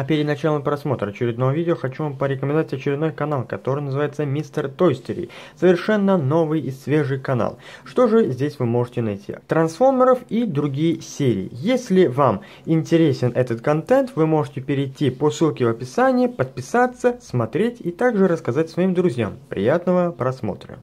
А перед началом просмотра очередного видео хочу вам порекомендовать очередной канал, который называется Мистер Тойстери. Совершенно новый и свежий канал. Что же здесь вы можете найти? Трансформеров и другие серии. Если вам интересен этот контент, вы можете перейти по ссылке в описании, подписаться, смотреть и также рассказать своим друзьям. Приятного просмотра!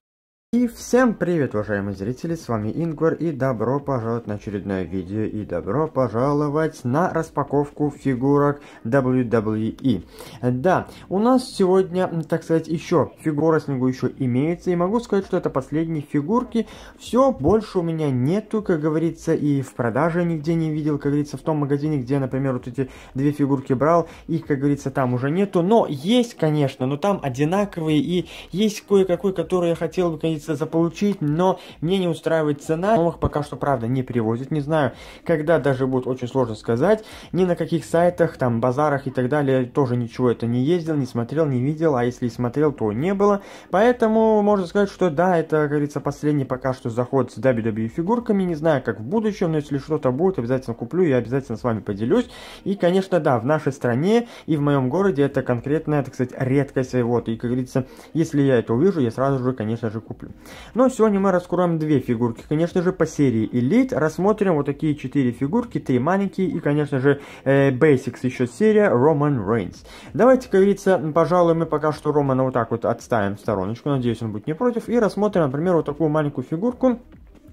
И всем привет, уважаемые зрители, с вами Ингвар, и добро пожаловать на очередное видео, и добро пожаловать на распаковку фигурок WWE. Да, у нас сегодня, так сказать, еще фигура снегу еще имеется, и могу сказать, что это последние фигурки, все, больше у меня нету, как говорится, и в продаже нигде не видел, как говорится, в том магазине, где, например, вот эти две фигурки брал, их, как говорится, там уже нету, но есть, конечно, но там одинаковые, и есть кое-какой, который я хотел бы, конечно, надеется заполучить, но мне не устраивает цена. Новых пока что, правда, не перевозят, не знаю, когда даже будет очень сложно сказать. Ни на каких сайтах, там, базарах и так далее тоже ничего это не ездил, не смотрел, не видел, а если смотрел, то не было. Поэтому можно сказать, что да, это, как говорится, последний пока что заход с WWE фигурками, не знаю, как в будущем, но если что-то будет, обязательно куплю и обязательно с вами поделюсь. И, конечно, да, в нашей стране и в моем городе это конкретная, так сказать, редкость. Вот, и, как говорится, если я это увижу, я сразу же, конечно же, куплю. Но сегодня мы раскроем две фигурки, конечно же, по серии Elite. Рассмотрим вот такие четыре фигурки, три маленькие и, конечно же, э, Basics еще серия Roman Reigns. Давайте, как говорится, пожалуй, мы пока что Романа вот так вот отставим в стороночку, надеюсь, он будет не против, и рассмотрим, например, вот такую маленькую фигурку.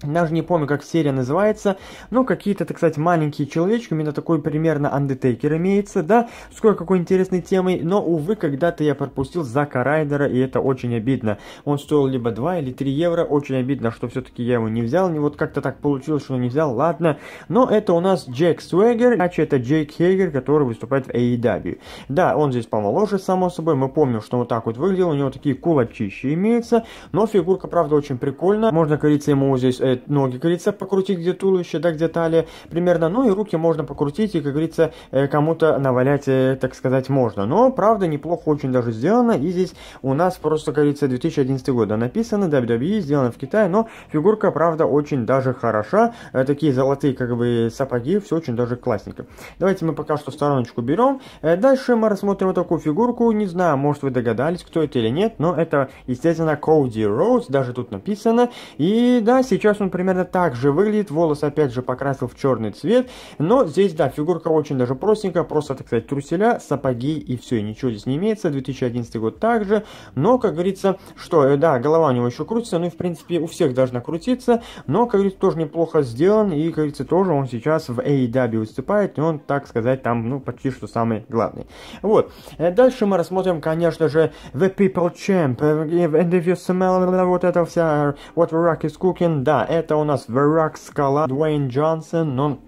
Даже не помню, как серия называется, но какие-то, так сказать, маленькие человечки, у меня такой примерно Undertaker имеется, да, с кое-какой интересной темой, но, увы, когда-то я пропустил Зака Райдера, и это очень обидно. Он стоил либо 2 или 3 евро, очень обидно, что все-таки я его не взял, не вот как-то так получилось, что не взял, ладно. Но это у нас Джек Суэгер, иначе это Джейк Хейгер, который выступает в AEW. Да, он здесь помоложе, само собой, мы помним, что вот так вот выглядел, у него такие кулачища имеются, но фигурка, правда, очень прикольная, можно, кажется, ему здесь э, ноги, как говорится, покрутить где туловище, да, где талия примерно, ну и руки можно покрутить и, как говорится, э, кому-то навалять, э, так сказать, можно. Но, правда, неплохо очень даже сделано, и здесь у нас просто, как говорится, 2011 года написано, WWE, сделано в Китае, но фигурка, правда, очень даже хороша, э, такие золотые, как бы, сапоги, все очень даже классненько. Давайте мы пока что стороночку берем, дальше мы рассмотрим вот такую фигурку, не знаю, может вы догадались, кто это или нет, но это, естественно, Коуди Роуз, даже тут написано, и да, сейчас он примерно так же выглядит. волос опять же, покрасил в черный цвет. Но здесь, да, фигурка очень даже простенькая. Просто, так сказать, труселя, сапоги и все. И ничего здесь не имеется. 2011 год также. Но, как говорится, что, э, да, голова у него еще крутится. Ну и, в принципе, у всех должна крутиться. Но, как говорится, тоже неплохо сделан. И, как говорится, тоже он сейчас в AEW выступает. И он, так сказать, там, ну, почти что самый главный. Вот. Э, дальше мы рассмотрим, конечно же, The People Champ. Interview э, smell, вот это вся, what rock is cooking, да. А это у нас Верак Скала, Дуэйн Джонсон, ну,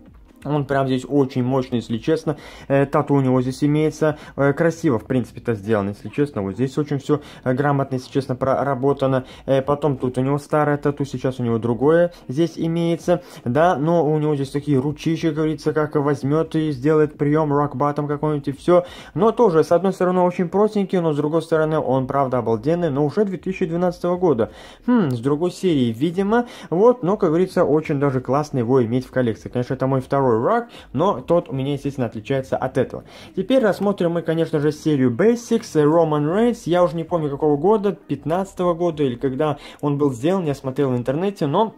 Он прям здесь очень мощный, если честно. Э, тату у него здесь имеется. Э, красиво, в принципе, это сделано, если честно. Вот здесь очень все э, грамотно, если честно, проработано. Потом тут у него старое тату, сейчас у него другое здесь имеется. Да, но у него здесь такие ручища, говорится, как возьмет и сделает прием рок-батом какой-нибудь и все. Но тоже, с одной стороны, очень простенький, но с другой стороны, он, правда, обалденный, но уже 2012 года. Хм, с другой серии, видимо. Вот, но, как говорится, очень даже классно его иметь в коллекции. Конечно, это мой второй Rock, но тот у меня, естественно, отличается от этого. Теперь рассмотрим мы, конечно же, серию Basics, э, Roman Reigns, я уже не помню какого года, 15 -го года или когда он был сделан, я смотрел в интернете, но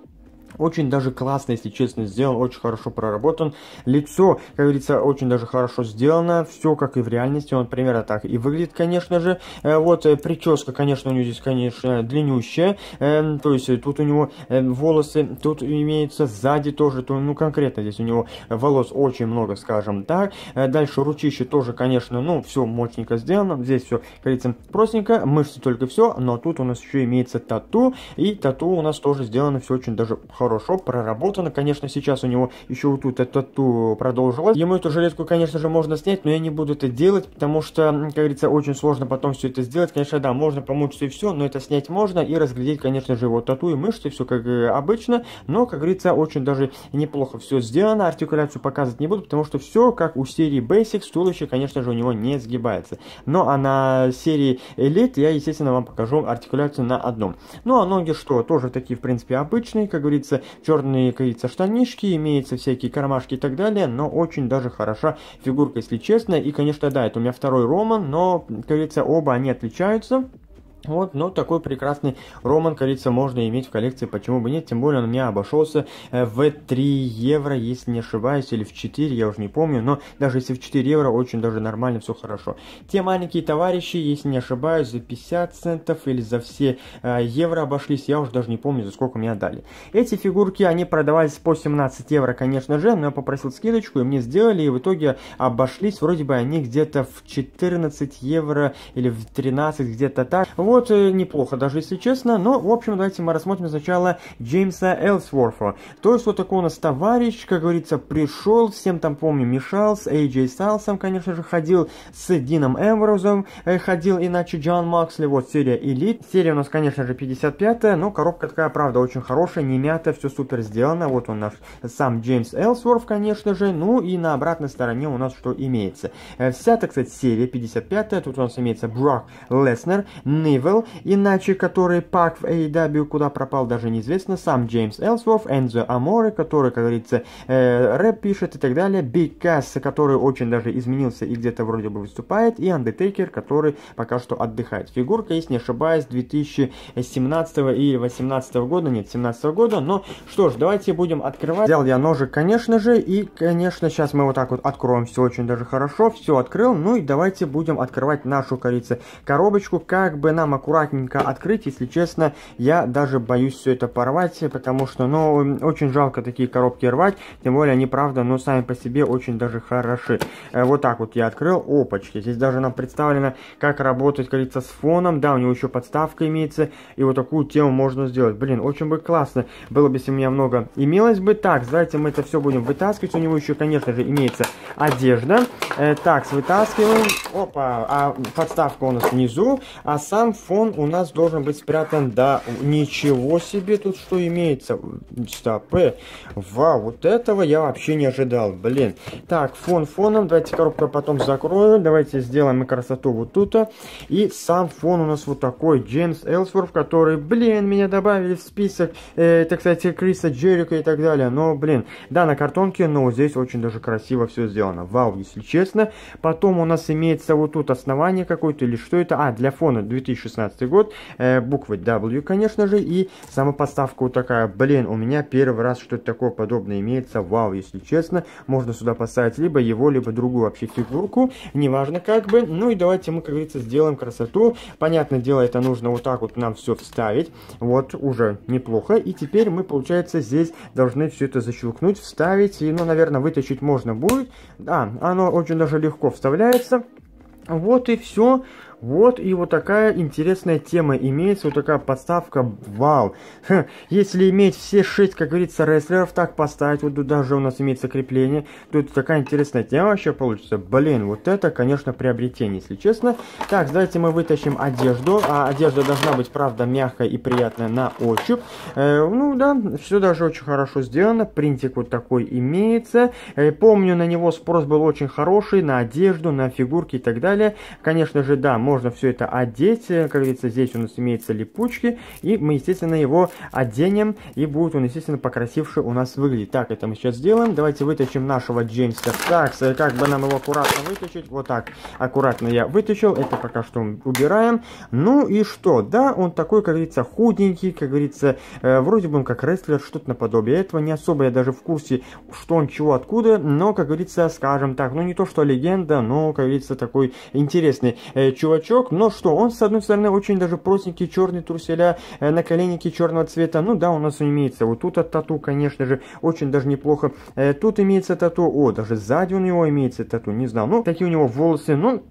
очень даже классно, если честно, сделан, очень хорошо проработан. Лицо, как говорится, очень даже хорошо сделано. Все как и в реальности, он примерно так и выглядит, конечно же. Э, вот э, прическа, конечно, у него здесь, конечно, длиннющая. Эм, то есть э, тут у него эм, волосы, тут имеется сзади тоже, то, ну конкретно здесь у него волос очень много, скажем так. Дальше ручище тоже, конечно, ну все мощненько сделано. Здесь все, как говорится, простенько, мышцы только все, но тут у нас еще имеется тату. И тату у нас тоже сделано все очень даже хорошо проработано. Конечно, сейчас у него еще вот тут эта тату продолжилось. Ему эту жилетку, конечно же, можно снять, но я не буду это делать, потому что, как говорится, очень сложно потом все это сделать. Конечно, да, можно помучиться и все, но это снять можно и разглядеть, конечно же, его тату и мышцы, все как э, обычно. Но, как говорится, очень даже неплохо все сделано. Артикуляцию показывать не буду, потому что все, как у серии Basic, туловище, конечно же, у него не сгибается. Но ну, а на серии Elite я, естественно, вам покажу артикуляцию на одном. Ну, а ноги что? Тоже такие, в принципе, обычные, как говорится, имеются черные, кажется, штанишки, имеются всякие кармашки и так далее, но очень даже хороша фигурка, если честно. И, конечно, да, это у меня второй роман, но, кажется, оба они отличаются. Вот, но такой прекрасный роман, кажется, можно иметь в коллекции, почему бы нет, тем более он меня обошелся э, в 3 евро, если не ошибаюсь, или в 4, я уже не помню, но даже если в 4 евро, очень даже нормально, все хорошо. Те маленькие товарищи, если не ошибаюсь, за 50 центов или за все э, евро обошлись, я уже даже не помню, за сколько мне отдали. Эти фигурки, они продавались по 17 евро, конечно же, но я попросил скидочку, и мне сделали, и в итоге обошлись, вроде бы они где-то в 14 евро или в 13, где-то так. Вот вот э, неплохо, даже если честно. Но, в общем, давайте мы рассмотрим сначала Джеймса Элсворфа. То, есть вот такой у нас товарищ, как говорится, пришел, всем там, помню, мешал, с Эйджей Стайлсом, конечно же, ходил, с Дином Эмброзом э, ходил, иначе Джон Максли. Вот серия Элит. Серия у нас, конечно же, 55-я, но коробка такая, правда, очень хорошая, не мятая, все супер сделано. Вот он наш сам Джеймс Элсворф, конечно же. Ну и на обратной стороне у нас что имеется. Э, вся, так сказать, серия 55-я. Тут у нас имеется Брок Леснер, Нива Marvel, иначе который пак в AEW, куда пропал даже неизвестно, сам Джеймс Элсворф, Энзо Аморе, который, как говорится, э, рэп пишет и так далее, Биг Касс, который очень даже изменился и где-то вроде бы выступает, и Undertaker, который пока что отдыхает. Фигурка, если не ошибаюсь, 2017 или 2018 года, нет, 2017 года, но что ж, давайте будем открывать. Взял я ножик, конечно же, и, конечно, сейчас мы вот так вот откроем все очень даже хорошо, все открыл, ну и давайте будем открывать нашу, корица коробочку, как бы нам аккуратненько открыть. Если честно, я даже боюсь все это порвать, потому что, ну, очень жалко такие коробки рвать. Тем более они, правда, ну, сами по себе очень даже хороши. Э, вот так вот я открыл. Опачки. Здесь даже нам представлено, как работать, как с фоном. Да, у него еще подставка имеется. И вот такую тему можно сделать. Блин, очень бы классно было бы, если у меня много имелось бы. Так, знаете, мы это все будем вытаскивать. У него еще, конечно же, имеется одежда. Э, так, вытаскиваем. Опа, а подставка у нас внизу, а сам фон у нас должен быть спрятан, да, ничего себе тут что имеется. Стопы. Э, вау, вот этого я вообще не ожидал, блин. Так, фон фоном, давайте коробку потом закрою, давайте сделаем красоту вот тут. И сам фон у нас вот такой, Джеймс Элсворф, который, блин, меня добавили в список, э, так кстати, Криса Джерика и так далее. Но, блин, да, на картонке, но здесь очень даже красиво все сделано сделано. Вау, если честно. Потом у нас имеется вот тут основание какое-то или что это. А, для фона 2016 год. Э, буквы W, конечно же. И сама поставка вот такая. Блин, у меня первый раз что-то такое подобное имеется. Вау, если честно. Можно сюда поставить либо его, либо другую вообще фигурку. Неважно как бы. Ну и давайте мы, как говорится, сделаем красоту. Понятное дело, это нужно вот так вот нам все вставить. Вот, уже неплохо. И теперь мы, получается, здесь должны все это защелкнуть, вставить. И, ну, наверное, вытащить можно будет. Да, оно очень даже легко вставляется. Вот и все. Вот и вот такая интересная тема имеется, вот такая подставка, вау. Ха, если иметь все шесть, как говорится, рестлеров, так поставить, вот тут даже у нас имеется крепление, то это такая интересная тема вообще получится. Блин, вот это, конечно, приобретение, если честно. Так, давайте мы вытащим одежду, а одежда должна быть, правда, мягкая и приятная на ощупь. Э, ну да, все даже очень хорошо сделано, принтик вот такой имеется. Э, помню, на него спрос был очень хороший, на одежду, на фигурки и так далее. Конечно же, да, можно все это одеть, как говорится, здесь у нас имеются липучки, и мы, естественно, его оденем, и будет он, естественно, покрасивше у нас выглядеть. Так, это мы сейчас сделаем, давайте вытащим нашего Джеймса Так, как бы нам его аккуратно вытащить, вот так, аккуратно я вытащил, это пока что убираем, ну и что, да, он такой, как говорится, худенький, как говорится, э, вроде бы он как рестлер, что-то наподобие этого, не особо я даже в курсе, что он чего, откуда, но, как говорится, скажем так, ну не то, что легенда, но, как говорится, такой интересный э, чувак, чувачок, но что, он, с одной стороны, очень даже простенький, черный труселя, э, наколенники черного цвета, ну да, у нас имеется, вот тут от тату, конечно же, очень даже неплохо, э, тут имеется тату, о, даже сзади у него имеется тату, не знал, ну, такие у него волосы, ну,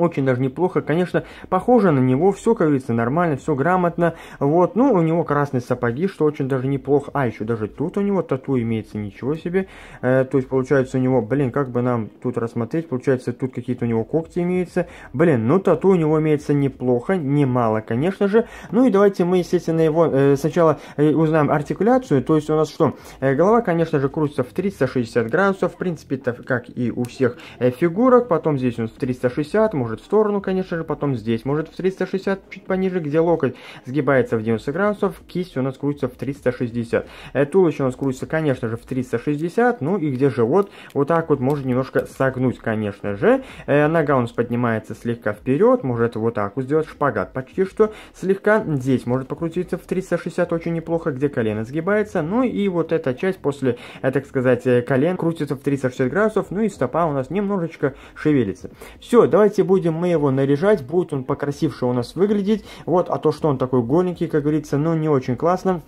очень даже неплохо. Конечно, похоже на него, все, как говорится, нормально, все грамотно. Вот, ну, у него красные сапоги, что очень даже неплохо. А, еще даже тут у него тату имеется, ничего себе. Э, то есть, получается, у него, блин, как бы нам тут рассмотреть, получается, тут какие-то у него когти имеются. Блин, ну, тату у него имеется неплохо, немало, конечно же. Ну, и давайте мы, естественно, его э, сначала э, узнаем артикуляцию. То есть, у нас что? Э, голова, конечно же, крутится в 360 градусов, в принципе, так, как и у всех э, фигурок. Потом здесь у нас 360, может может в сторону, конечно же, потом здесь, может в 360, чуть пониже, где локоть сгибается в 90 градусов, кисть у нас крутится в 360. Э, туловище у нас крутится, конечно же, в 360, ну и где живот, вот так вот может немножко согнуть, конечно же. Э, нога у нас поднимается слегка вперед, может вот так вот сделать, шпагат почти что, слегка здесь может покрутиться в 360 очень неплохо, где колено сгибается, ну и вот эта часть после, э, так сказать, колен крутится в 360 градусов, ну и стопа у нас немножечко шевелится. Все, давайте будем мы его наряжать, будет он покрасивше у нас выглядеть. Вот, а то, что он такой голенький, как говорится, ну не очень классно.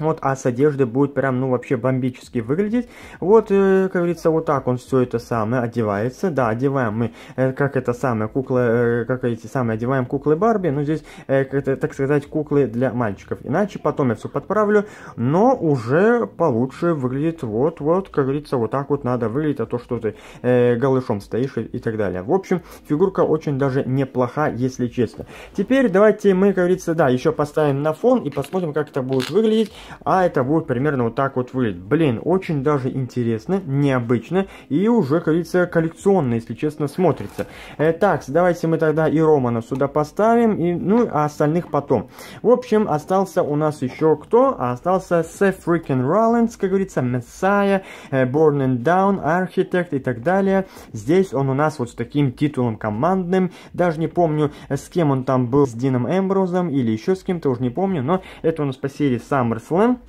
Вот, а с одежды будет прям, ну, вообще бомбически выглядеть. Вот, э, как говорится, вот так он все это самое одевается. Да, одеваем мы, э, как это самое, куклы, э, как эти самые, одеваем куклы Барби. Но ну, здесь, э, это, так сказать, куклы для мальчиков. Иначе потом я все подправлю, но уже получше выглядит вот-вот, как говорится, вот так вот надо выглядеть, а то, что ты э, голышом стоишь и, и так далее. В общем, фигурка очень даже неплоха, если честно. Теперь давайте мы, как говорится, да, еще поставим на фон и посмотрим, как это будет выглядеть. А это будет примерно вот так вот выглядеть. Блин, очень даже интересно, необычно и уже, как говорится, коллекционно, если честно, смотрится. Э, так, давайте мы тогда и Романа сюда поставим, и, ну, а остальных потом. В общем, остался у нас еще кто? А остался Сеф Фрикен Роллинс, как говорится, Messiah, э, Born and Down, Architect и так далее. Здесь он у нас вот с таким титулом командным, даже не помню, с кем он там был, с Дином Эмброзом или еще с кем-то, уже не помню, но это у нас по серии SummerSlam Excellent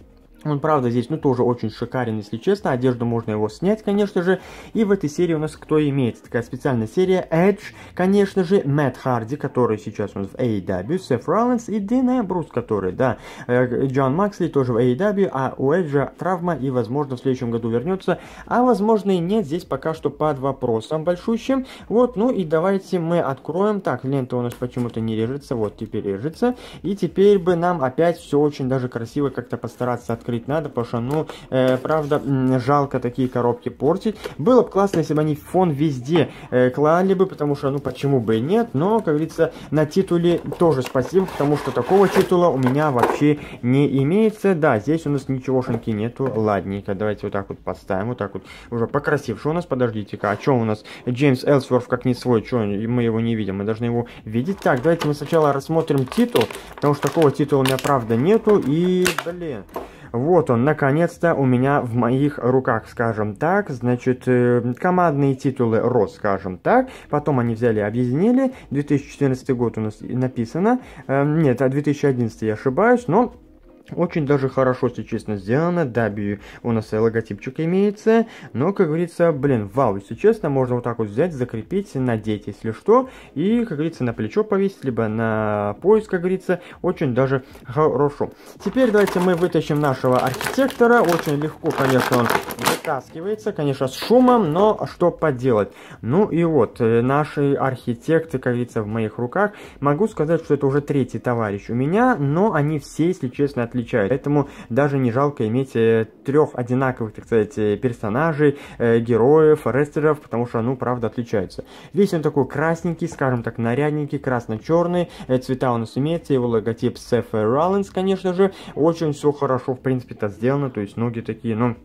Он, правда, здесь, ну, тоже очень шикарен, если честно. Одежду можно его снять, конечно же. И в этой серии у нас кто имеется? Такая специальная серия Edge, конечно же, Мэтт Харди, который сейчас у нас в AEW, Сеф Роллинс и Дин Эмбрус, который, да, э, Джон Максли тоже в AEW, а у Эджа травма и, возможно, в следующем году вернется, а, возможно, и нет. Здесь пока что под вопросом большущим. Вот, ну и давайте мы откроем. Так, лента у нас почему-то не режется, вот, теперь режется. И теперь бы нам опять все очень даже красиво как-то постараться открыть открыть надо, потому что, ну, э, правда, жалко такие коробки портить. Было бы классно, если бы они фон везде э, клали бы, потому что, ну, почему бы и нет, но, как говорится, на титуле тоже спасибо, потому что такого титула у меня вообще не имеется. Да, здесь у нас ничегошеньки нету, ладненько, давайте вот так вот поставим, вот так вот, уже покрасивше у нас, подождите-ка, а что у нас Джеймс Элсворф как не свой, что мы его не видим, мы должны его видеть. Так, давайте мы сначала рассмотрим титул, потому что такого титула у меня правда нету, и, блин... Вот он, наконец-то у меня в моих руках, скажем так. Значит, э, командные титулы РОС, скажем так. Потом они взяли, объединили. 2014 год у нас написано. Эм, нет, а 2011 я ошибаюсь, но очень даже хорошо, если честно, сделано. Даби у нас логотипчик имеется. Но, как говорится, блин, вау, если честно, можно вот так вот взять, закрепить, надеть, если что. И, как говорится, на плечо повесить, либо на пояс, как говорится. Очень даже хорошо. Теперь давайте мы вытащим нашего архитектора. Очень легко, конечно, он вытаскивается, конечно, с шумом, но что поделать. Ну и вот, э, наши архитекты, как говорится, в моих руках. Могу сказать, что это уже третий товарищ у меня, но они все, если честно, отличают. Поэтому даже не жалко иметь э, трех одинаковых, так сказать, э, персонажей, э, героев, рестлеров, потому что, ну, правда, отличаются. Весь он такой красненький, скажем так, нарядненький, красно-черный, цвета у нас имеется, его логотип Сеф Роллинс, конечно же, очень все хорошо, в принципе, то сделано, то есть ноги такие, ну,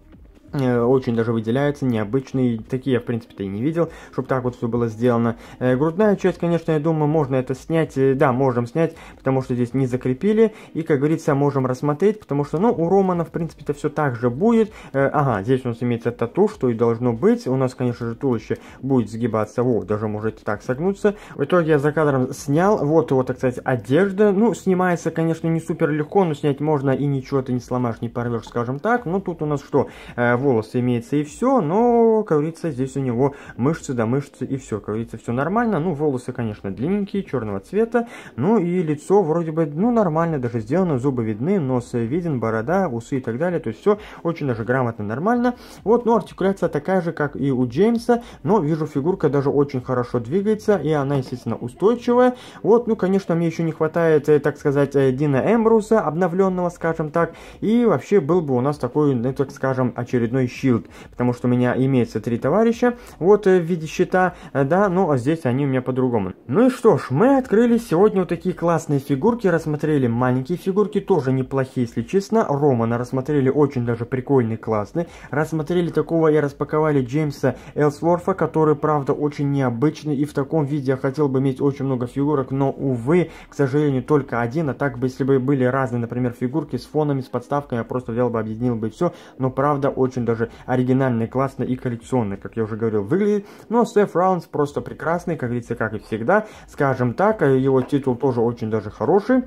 Э, очень даже выделяется, необычный, такие в принципе-то и не видел, чтобы так вот все было сделано. Э, грудная часть, конечно, я думаю, можно это снять, э, да, можем снять, потому что здесь не закрепили, и, как говорится, можем рассмотреть, потому что, ну, у Романа, в принципе, то все так же будет. Ага, здесь у нас имеется тату, что и должно быть, у нас, конечно же, туловище будет сгибаться, вот, даже может так согнуться. В итоге я за кадром снял, вот его, так сказать, одежда, ну, снимается, конечно, не супер легко, но снять можно и ничего ты не сломаешь, не порвешь, скажем так, но тут у нас что, вот волосы имеется и все, но, как говорится, здесь у него мышцы да мышцы и все. Как говорится, все нормально. Ну, волосы, конечно, длинненькие, черного цвета. Ну и лицо вроде бы, ну, нормально даже сделано. Зубы видны, нос э, виден, борода, усы и так далее. То есть все очень даже грамотно, нормально. Вот, ну, артикуляция такая же, как и у Джеймса, но вижу, фигурка даже очень хорошо двигается, и она, естественно, устойчивая. Вот, ну, конечно, мне еще не хватает, э, так сказать, э, Дина Эмбруса, обновленного, скажем так, и вообще был бы у нас такой, ну, так скажем, очередной очередной щит, потому что у меня имеется три товарища, вот э, в виде щита, э, да, но ну, а здесь они у меня по-другому. Ну и что ж, мы открыли сегодня вот такие классные фигурки, рассмотрели маленькие фигурки, тоже неплохие, если честно, Романа рассмотрели очень даже прикольный, классный, рассмотрели такого и распаковали Джеймса Элсворфа, который, правда, очень необычный, и в таком виде я хотел бы иметь очень много фигурок, но, увы, к сожалению, только один, а так бы, если бы были разные, например, фигурки с фонами, с подставками, я просто взял бы, объединил бы все, но, правда, очень очень даже оригинальный, классный и коллекционный, как я уже говорил, выглядит. Но Сеф Раунс просто прекрасный, как говорится, как и всегда. Скажем так, его титул тоже очень даже хороший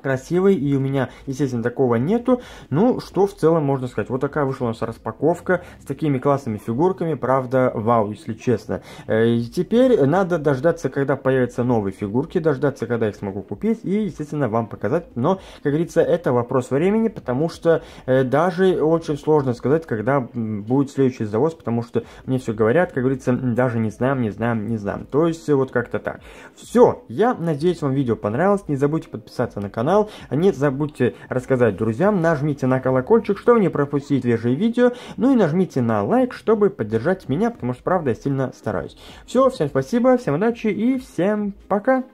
красивый, и у меня, естественно, такого нету. Ну, что в целом можно сказать. Вот такая вышла у нас распаковка с такими классными фигурками. Правда, вау, если честно. Э, и теперь надо дождаться, когда появятся новые фигурки, дождаться, когда их смогу купить и, естественно, вам показать. Но, как говорится, это вопрос времени, потому что э, даже очень сложно сказать, когда будет следующий завоз, потому что мне все говорят, как говорится, даже не знаем, не знаем, не знаем. То есть, э, вот как-то так. Все, я надеюсь, вам видео понравилось. Не забудьте подписаться на канал канал. Не забудьте рассказать друзьям, нажмите на колокольчик, чтобы не пропустить свежие видео. Ну и нажмите на лайк, чтобы поддержать меня, потому что, правда, я сильно стараюсь. Все, всем спасибо, всем удачи и всем пока!